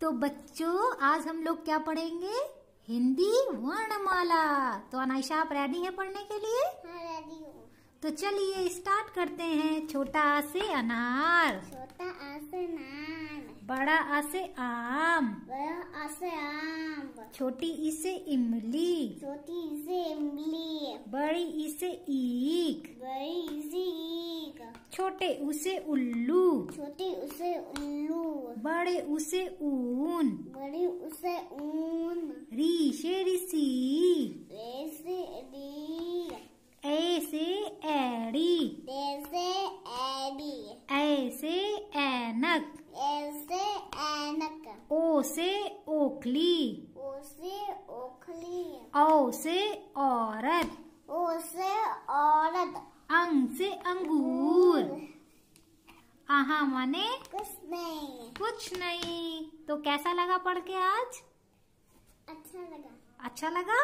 तो बच्चों आज हम लोग क्या पढ़ेंगे हिंदी वर्णमाला तो अनायशा आप रेडी है पढ़ने के लिए रेडी हाँ, तो चलिए स्टार्ट करते हैं छोटा आ से अनार छोटा आ से अनार बड़ा आ से आम बड़ा आ से आम छोटी ई से इमली छोटी ई से इमली बड़ी ई से ईक बड़ी ई से ईक छोटे उसे उल्लू छोटे उसे उल्लू बड़े उसे ऊन बड़े उसे ऊन री से ऋषि ऐसे एड़ी ऐसे एड़ी ऐसे ऐनक ऐसे ऐनक ओ से ओखली ओ से ओखली औ से औरत ओ से औरत अंग से अंगूर आहा माने कुछ नहीं कुछ नहीं तो कैसा लगा पढ़ के आज अच्छा लगा अच्छा लगा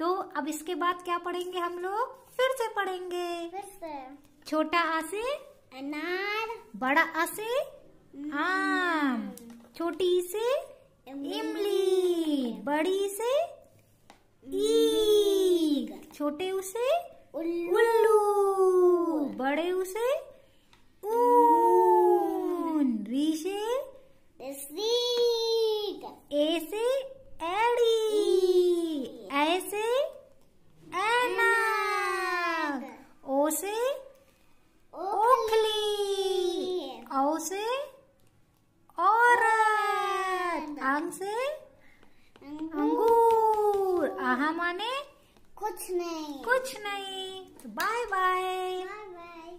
तो अब इसके बाद क्या पढ़ेंगे हम लोग फिर से पढ़ेंगे फिर से छोटा आसे अनार बड़ा आसे आम छोटी से इमली बड़ी से ई छोटे उसे उल्लू से ओखली औ से औरत आम से अंगूर आहा माने कुछ नहीं कुछ नहीं बाय तो बाय